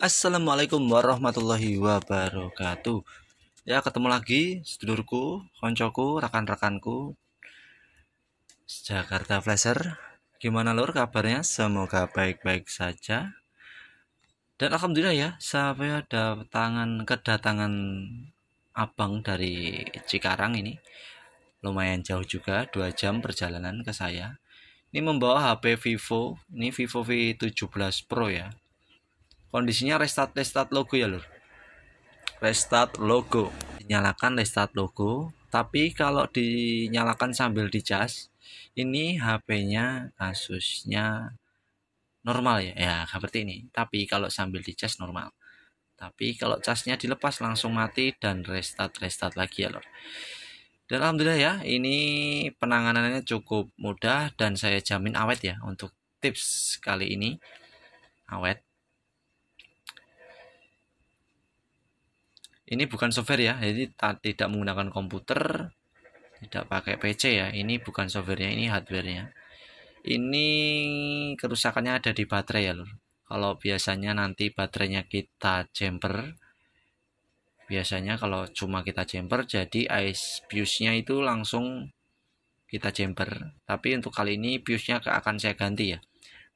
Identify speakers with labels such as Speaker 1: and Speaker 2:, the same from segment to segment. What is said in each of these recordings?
Speaker 1: Assalamualaikum warahmatullahi wabarakatuh. Ya ketemu lagi sedulurku, koncoku, rekan-rekanku Jakarta Flasher Gimana lur kabarnya? Semoga baik-baik saja Dan Alhamdulillah ya Saya ada tangan, kedatangan abang dari Cikarang ini Lumayan jauh juga dua jam perjalanan ke saya Ini membawa HP Vivo Ini Vivo V17 Pro ya Kondisinya restart-restart logo ya lur Restart logo Nyalakan restart logo tapi kalau dinyalakan sambil di charge ini HP-nya kasusnya normal ya ya seperti ini tapi kalau sambil di charge normal tapi kalau casnya dilepas langsung mati dan restart restart lagi ya lor dan alhamdulillah ya ini penanganannya cukup mudah dan saya jamin awet ya untuk tips kali ini awet ini bukan software ya jadi tidak menggunakan komputer tidak pakai PC ya ini bukan softwarenya ini hardwarenya ini kerusakannya ada di baterai ya lur kalau biasanya nanti baterainya kita jumper biasanya kalau cuma kita jumper jadi ice fuse-nya itu langsung kita jumper tapi untuk kali ini fuse-nya akan saya ganti ya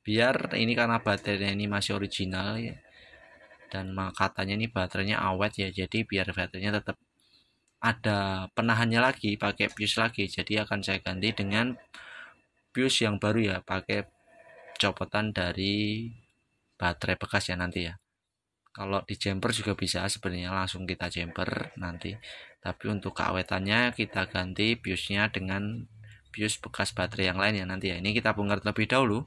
Speaker 1: biar ini karena baterainya ini masih original ya dan katanya ini baterainya awet ya jadi biar baterainya tetap ada penahannya lagi pakai fuse lagi jadi akan saya ganti dengan fuse yang baru ya pakai copotan dari baterai bekas ya nanti ya kalau di jumper juga bisa sebenarnya langsung kita jumper nanti tapi untuk keawetannya kita ganti fuse-nya dengan fuse bekas baterai yang lain ya nanti ya ini kita bongkar terlebih dahulu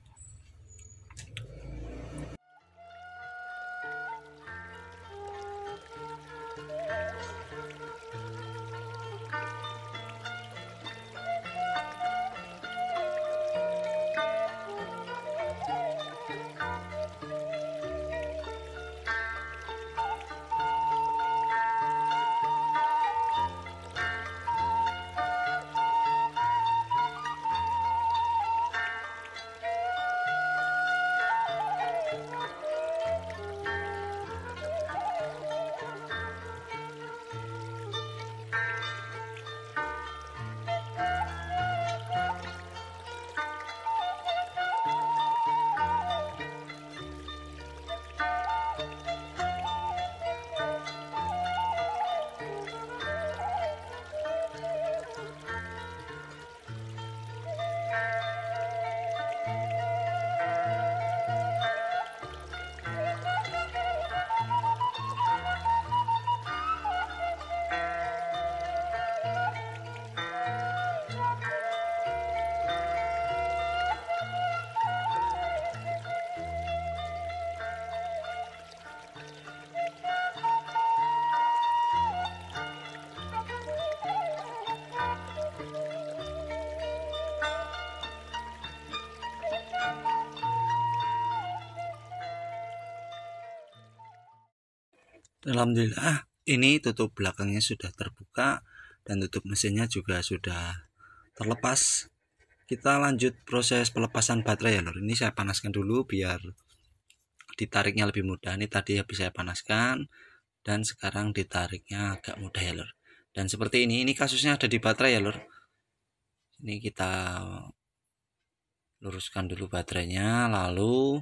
Speaker 1: Alhamdulillah ah, ini tutup belakangnya sudah terbuka dan tutup mesinnya juga sudah terlepas kita lanjut proses pelepasan baterai ya lor ini saya panaskan dulu biar ditariknya lebih mudah ini tadi habis saya panaskan dan sekarang ditariknya agak mudah ya lor dan seperti ini ini kasusnya ada di baterai ya lor ini kita luruskan dulu baterainya lalu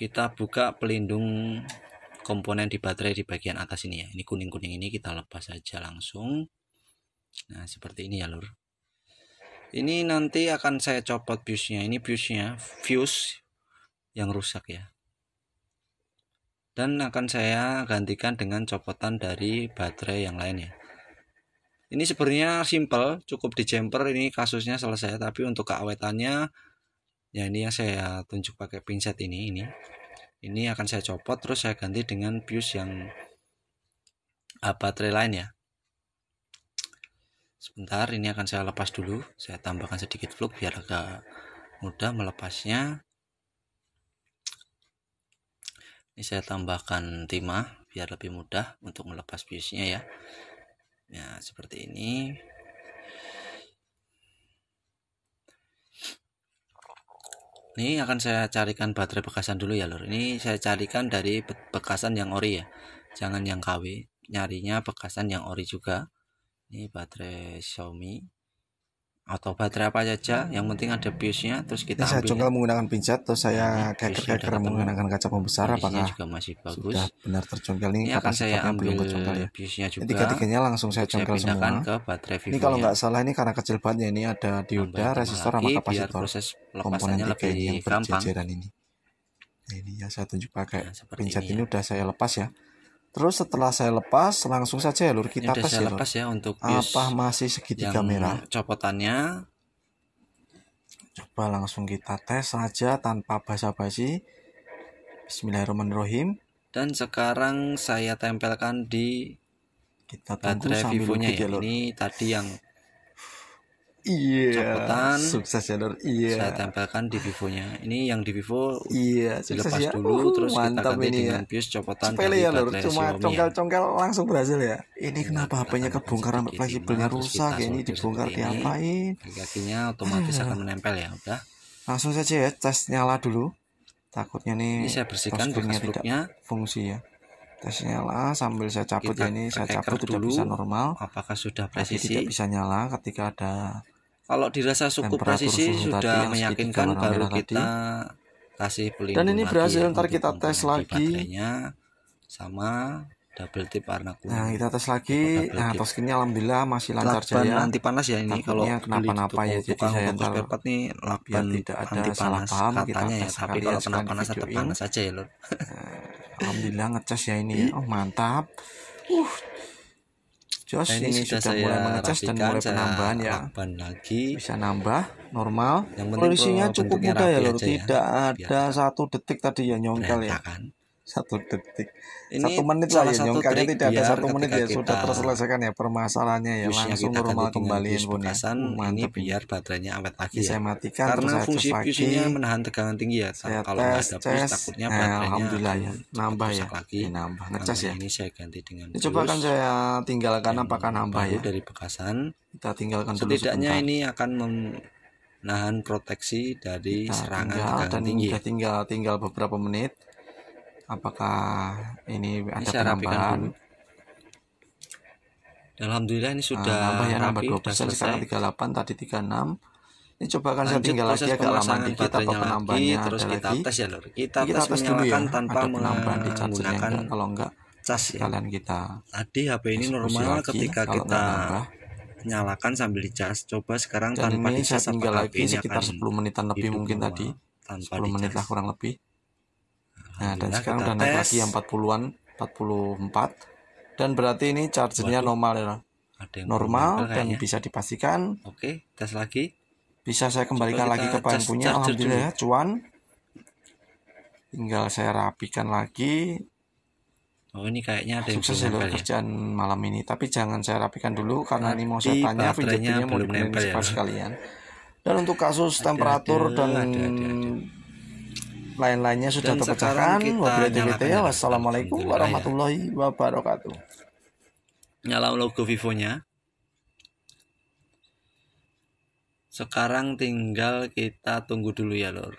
Speaker 1: kita buka pelindung komponen di baterai di bagian atas ini ya ini kuning-kuning ini kita lepas saja langsung nah seperti ini ya lur ini nanti akan saya copot fuse-nya ini fuse-nya fuse yang rusak ya dan akan saya gantikan dengan copotan dari baterai yang lain ya ini sebenarnya simple cukup di jumper ini kasusnya selesai tapi untuk keawetannya ya ini yang saya tunjuk pakai pinset ini ini ini akan saya copot terus saya ganti dengan fuse yang apa ah, baterai lain ya sebentar ini akan saya lepas dulu saya tambahkan sedikit flux biar agak mudah melepasnya ini saya tambahkan timah biar lebih mudah untuk melepas fuse nya ya ya seperti ini ini akan saya carikan baterai bekasan dulu ya lor ini saya carikan dari bekasan yang ori ya jangan yang KW nyarinya bekasan yang ori juga ini baterai Xiaomi atau baterai apa saja yang penting ada biusnya terus kita ini ambil. saya congkel ya. menggunakan pinjat terus saya keker-keker iya, menggunakan kaca pembesar apakah juga masih bagus sudah benar tercongkel ini, ini akan saya ambil belum ya juga tiga tiganya langsung saya congkel semua ke baterai ini kalau ya. nggak salah ini karena kecil banget ya ini ada dioda resistor sama kapasitor komponen tiga ini yang berjajaran ini ini ya saya tunjuk pakai nah, pinjat ini, ya. ini udah saya lepas ya Terus setelah saya lepas, langsung saja ya lur kita tes lepas ya untuk apa masih segitiga merah? Copotannya coba langsung kita tes saja tanpa basa-basi. Bismillahirrahmanirrahim. Dan sekarang saya tempelkan di kita tunggu baterai vivonya ya. Ini tadi yang Iya. Yeah. Sukses ya Dor. Iya. Saya tempelkan di vivonya. Ini yang di vivo. Iya. Yeah, dilepas ya. dulu uh, terus kita ganti ini ya. dengan ya. bius copotan Sepele dari ya Dor. Cuma ya. congkel-congkel ya. langsung berhasil ya. Ini iya, kenapa HP-nya kebongkar sampai fleksibelnya rusak ya ini dibongkar diapain? Kakinya otomatis akan menempel ya udah. Langsung saja ya tes nyala dulu. Takutnya nih. Ini saya bersihkan bekas tidak fungsi ya. Tes nyala sambil saya cabut kita ini saya cabut sudah bisa normal. Apakah sudah presisi? tidak bisa nyala ketika ada kalau dirasa cukup presisi sudah meyakinkan baru kita tadi. kasih pelindung dan ini berhasil ya ntar kita tes lagi sama double tip warna kuning nah kita tes lagi nah tos ini alhamdulillah masih lancar jaya anti panas ya ini kalau kenapa-napa ya jadi saya ntar pepet nih lapan tidak ada anti panas salah paham kita ya tapi kalau kenapa panas tetap panas aja ya lor nah. alhamdulillah ngecas ya ini ya. Iya. oh mantap uh
Speaker 2: josh nah, ini, ini sudah, sudah mulai mengecas dan mulai penambahan ya
Speaker 1: lagi bisa nambah normal yang polisinya cukup mudah ya loh. Ya. tidak ya. ada satu detik tadi ya nyongkel ya satu detik ini satu menit lah ya nyongkaknya tidak ada satu menit ya sudah terselesaikan ya permasalahannya ya langsung normal kembali ya. ini biar baterainya awet lagi ya. saya matikan karena saya fungsi fuse-nya menahan tegangan tinggi ya saya kalau tes, ada fuse takutnya ya, baterainya alhamdulillah ya nambah ya lagi ya, nambah ngecas ya ini saya ganti dengan ini coba kan saya tinggalkan apakah nambah ya dari bekasan kita tinggalkan setidaknya ini akan menahan proteksi dari serangan tegangan tinggi tinggal tinggal beberapa menit apakah ini ada Bisa penambahan Alhamdulillah ini ah, sudah uh, nambah ya nambah dua persen sekarang tiga delapan, tadi tiga enam. ini coba akan saya tinggal lagi agak lama dikit apa penambahannya lagi, terus ada kita lagi. tes ya lor kita, kita tes, dulu ya tanpa ada penambahan di chargernya enggak ya. kalau enggak cas ya. kalian kita tadi HP ini normal lagi, ketika kita nyalakan sambil di cas. coba sekarang Dan tanpa dicas tinggal lagi sekitar 10 menitan lebih mungkin tadi 10 menit lah kurang lebih Nah, dan sekarang udah naik lagi yang 40-an, 44. Dan berarti ini chargernya normal ya. Ada yang normal dan bisa dipastikan. Oke, tes lagi. Bisa saya kembalikan lagi ke yang punya. Alhamdulillah, ya, cuan. Tinggal saya rapikan lagi. Oh ini kayaknya ada yang Sukses ya. kerjaan malam ini Tapi jangan saya rapikan dulu Karena ini mau saya tanya Pinjam mau dibeliin ya? sekalian Dan untuk kasus temperatur dan lain-lainnya sudah Dan terpecahkan. Wabillahi Wassalamualaikum warahmatullahi wabarakatuh. Nyala logo Vivo-nya. Sekarang tinggal kita tunggu dulu ya, lor.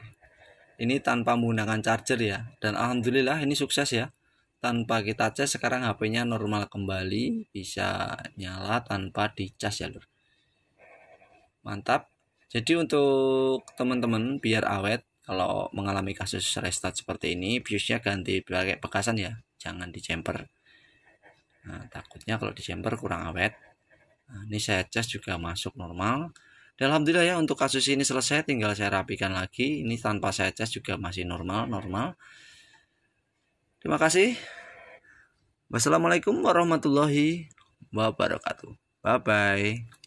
Speaker 1: Ini tanpa menggunakan charger ya. Dan alhamdulillah ini sukses ya. Tanpa kita cas sekarang HP-nya normal kembali, bisa nyala tanpa di dicas ya, lor. Mantap. Jadi untuk teman-teman biar awet kalau mengalami kasus restart seperti ini fuse-nya ganti pakai bekasan ya jangan di chamber nah, takutnya kalau di chamber kurang awet nah, ini saya cas juga masuk normal dan alhamdulillah ya untuk kasus ini selesai tinggal saya rapikan lagi ini tanpa saya cas juga masih normal normal terima kasih wassalamualaikum warahmatullahi wabarakatuh bye bye